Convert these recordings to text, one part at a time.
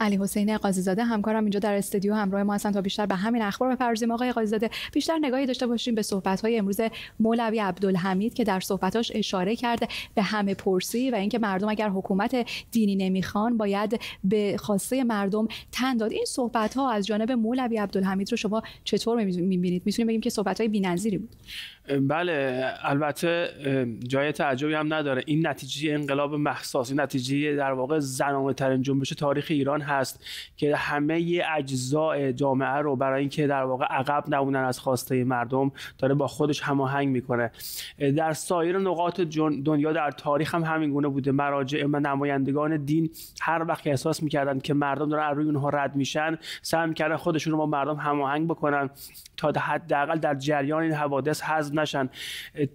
علی حسین قاضی زاده همکارم اینجا در استودیو همراه ما هستن تا بیشتر به همین اخبار بپردازیم آقای قاضی زاده بیشتر نگاهی داشته باشیم به صحبت‌های امروز مولوی عبدالحمید که در صحبتاش اشاره کرد به همه پرسی و اینکه مردم اگر حکومت دینی نمیخوان باید به خواسته مردم تن داد این صحبت‌ها از جانب مولوی عبدالحمید رو شما چطور می‌بینید؟ می‌تونیم بگیم که صحبت‌های بی‌نظیری بود بله البته جای تعجبی هم نداره این نتیجه انقلاب محساس این نتیجه در واقع زنانه ترین جنبش تاریخ ایران هست که همه اجزاء جامعه رو برای اینکه در واقع عقب نمونن از خواسته مردم داره با خودش هماهنگ میکنه در سایر نقاط دنیا در تاریخ هم همین گونه بوده مراجع و نمایندگان دین هر وقت احساس میکردن که مردم دارن از روی اونها رد میشن سعی میکردن خودشون رو با مردم هماهنگ بکنن تا حداقل در جریان این حوادث نشن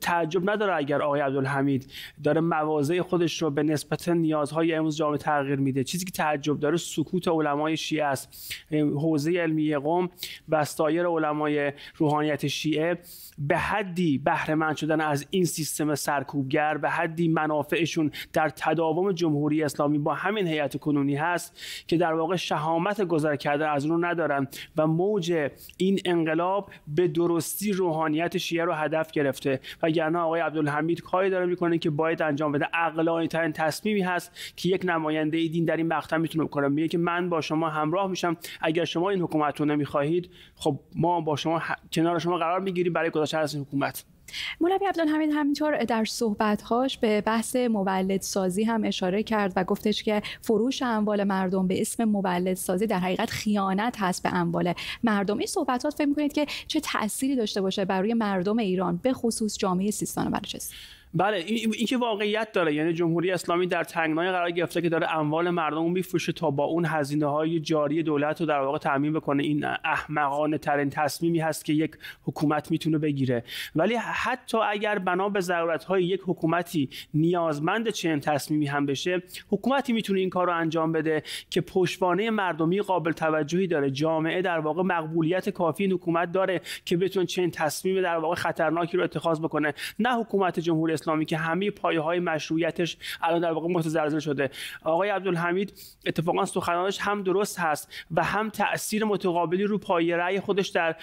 تعجب نداره اگر آقای عبدالحمید داره مواضع خودش رو به نسبت نیازهای امروز جامعه تغییر میده چیزی که تعجب داره سکوت علمای شیعه است حوزه علمی قم و سایر علمای روحانیت شیعه به حدی بهره مند شدن از این سیستم سرکوبگر به حدی منافعشون در تداوم جمهوری اسلامی با همین هیئت کنونی هست که در واقع شهامت گذر کردن از اون رو ندارن و موج این انقلاب به درستی روحانیت شیعه رو هدف گرفته و وگرنه آقای عبدالحمید کاری داره میکنه که باید انجام بده عقلانی ترین تصمیمی هست که یک نماینده دین در این مقطع میتونه بکنه میگه که من با شما همراه میشم اگر شما این حکومت رو نمیخواهید خب ما با شما کنار شما قرار میگیریم برای گذاشتن از این حکومت مولوی عبدالحمید همینطور در صحبتهاش به بحث مولدسازی هم اشاره کرد و گفتش که فروش اموال مردم به اسم مولدسازی در حقیقت خیانت هست به اموال مردم این صحبتات فکر میکنید که چه تأثیری داشته باشه برای مردم ایران به خصوص جامعه سیستان و بلوچستان بله این, که واقعیت داره یعنی جمهوری اسلامی در تنگنای قرار گرفته که داره اموال مردم رو میفروشه تا با اون هزینه های جاری دولت رو در واقع تعمین بکنه این احمقانه ترین تصمیمی هست که یک حکومت میتونه بگیره ولی حتی اگر بنا به ضرورت های یک حکومتی نیازمند چنین تصمیمی هم بشه حکومتی میتونه این کار رو انجام بده که پشتوانه مردمی قابل توجهی داره جامعه در واقع مقبولیت کافی حکومت داره که بتونه چنین تصمیم در واقع خطرناکی رو اتخاذ بکنه نه حکومت جمهوری اسلامی که همه پایه های مشروعیتش الان در واقع متزلزل شده آقای عبدالحمید اتفاقا سخنانش هم درست هست و هم تاثیر متقابلی رو پایه رای خودش در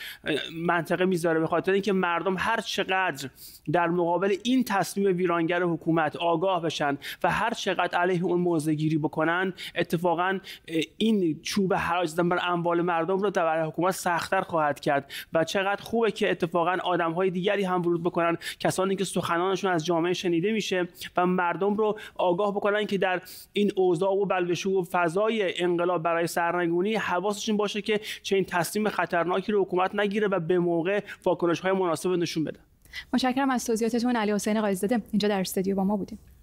منطقه میذاره به خاطر اینکه مردم هر چقدر در مقابل این تصمیم ویرانگر حکومت آگاه بشن و هر چقدر علیه اون موضع گیری بکنن اتفاقا این چوب حراج زدن بر اموال مردم رو در حکومت سختتر خواهد کرد و چقدر خوبه که اتفاقا آدم های دیگری هم ورود بکنن کسانی که سخنانشون از جامعه شنیده میشه و مردم رو آگاه بکنن که در این اوضاع و بلبشو و فضای انقلاب برای سرنگونی حواسشون باشه که این تصمیم خطرناکی رو حکومت نگیره و به موقع واکنش های مناسب نشون بده متشکرم از توضیحاتتون علی حسین قاضی اینجا در استودیو با ما بودیم